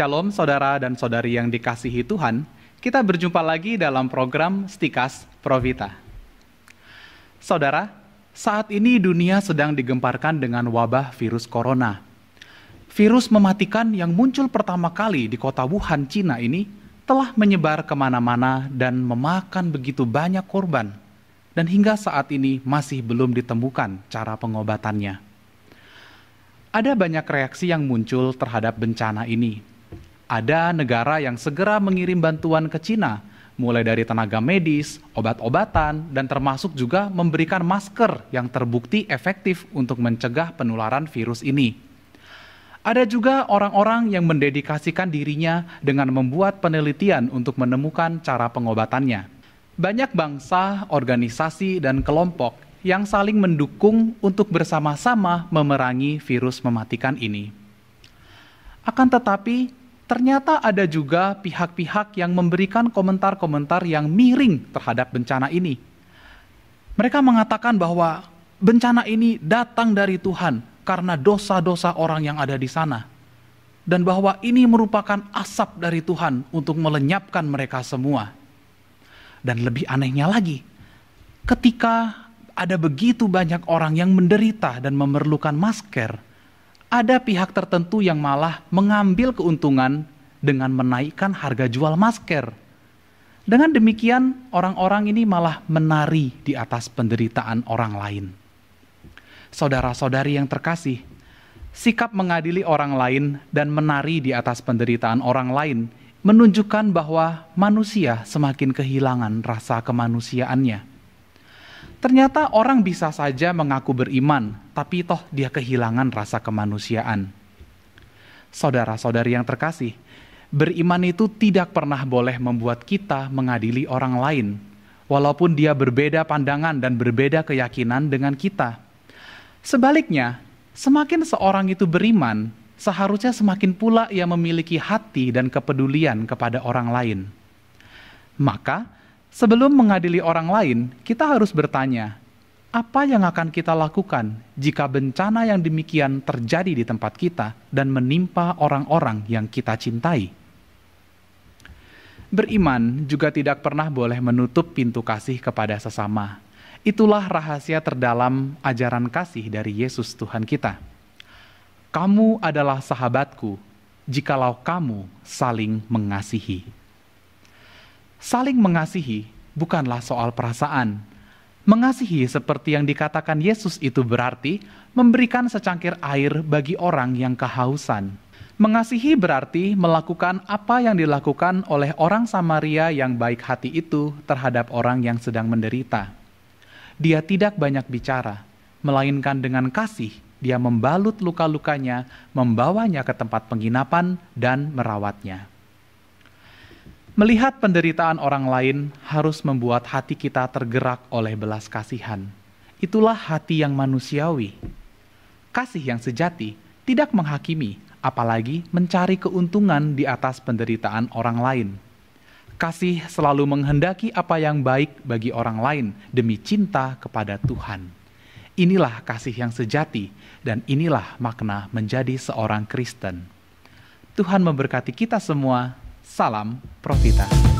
Shalom saudara dan saudari yang dikasihi Tuhan, kita berjumpa lagi dalam program Stikas Provita. Saudara, saat ini dunia sedang digemparkan dengan wabah virus corona. Virus mematikan yang muncul pertama kali di kota Wuhan, Cina ini telah menyebar kemana-mana dan memakan begitu banyak korban. Dan hingga saat ini masih belum ditemukan cara pengobatannya. Ada banyak reaksi yang muncul terhadap bencana ini, ada negara yang segera mengirim bantuan ke Cina, mulai dari tenaga medis, obat-obatan, dan termasuk juga memberikan masker yang terbukti efektif untuk mencegah penularan virus ini. Ada juga orang-orang yang mendedikasikan dirinya dengan membuat penelitian untuk menemukan cara pengobatannya. Banyak bangsa, organisasi, dan kelompok yang saling mendukung untuk bersama-sama memerangi virus mematikan ini. Akan tetapi, ternyata ada juga pihak-pihak yang memberikan komentar-komentar yang miring terhadap bencana ini. Mereka mengatakan bahwa bencana ini datang dari Tuhan karena dosa-dosa orang yang ada di sana, dan bahwa ini merupakan asap dari Tuhan untuk melenyapkan mereka semua. Dan lebih anehnya lagi, ketika ada begitu banyak orang yang menderita dan memerlukan masker ada pihak tertentu yang malah mengambil keuntungan dengan menaikkan harga jual masker. Dengan demikian, orang-orang ini malah menari di atas penderitaan orang lain. Saudara-saudari yang terkasih, sikap mengadili orang lain dan menari di atas penderitaan orang lain menunjukkan bahwa manusia semakin kehilangan rasa kemanusiaannya. Ternyata orang bisa saja mengaku beriman, tapi toh dia kehilangan rasa kemanusiaan. Saudara-saudari yang terkasih, beriman itu tidak pernah boleh membuat kita mengadili orang lain, walaupun dia berbeda pandangan dan berbeda keyakinan dengan kita. Sebaliknya, semakin seorang itu beriman, seharusnya semakin pula ia memiliki hati dan kepedulian kepada orang lain. Maka, Sebelum mengadili orang lain, kita harus bertanya, apa yang akan kita lakukan jika bencana yang demikian terjadi di tempat kita dan menimpa orang-orang yang kita cintai? Beriman juga tidak pernah boleh menutup pintu kasih kepada sesama. Itulah rahasia terdalam ajaran kasih dari Yesus Tuhan kita. Kamu adalah sahabatku jikalau kamu saling mengasihi. Saling mengasihi bukanlah soal perasaan. Mengasihi seperti yang dikatakan Yesus itu berarti memberikan secangkir air bagi orang yang kehausan. Mengasihi berarti melakukan apa yang dilakukan oleh orang Samaria yang baik hati itu terhadap orang yang sedang menderita. Dia tidak banyak bicara, melainkan dengan kasih dia membalut luka-lukanya, membawanya ke tempat penginapan, dan merawatnya. Melihat penderitaan orang lain harus membuat hati kita tergerak oleh belas kasihan. Itulah hati yang manusiawi. Kasih yang sejati tidak menghakimi, apalagi mencari keuntungan di atas penderitaan orang lain. Kasih selalu menghendaki apa yang baik bagi orang lain demi cinta kepada Tuhan. Inilah kasih yang sejati, dan inilah makna menjadi seorang Kristen. Tuhan memberkati kita semua Salam Profita.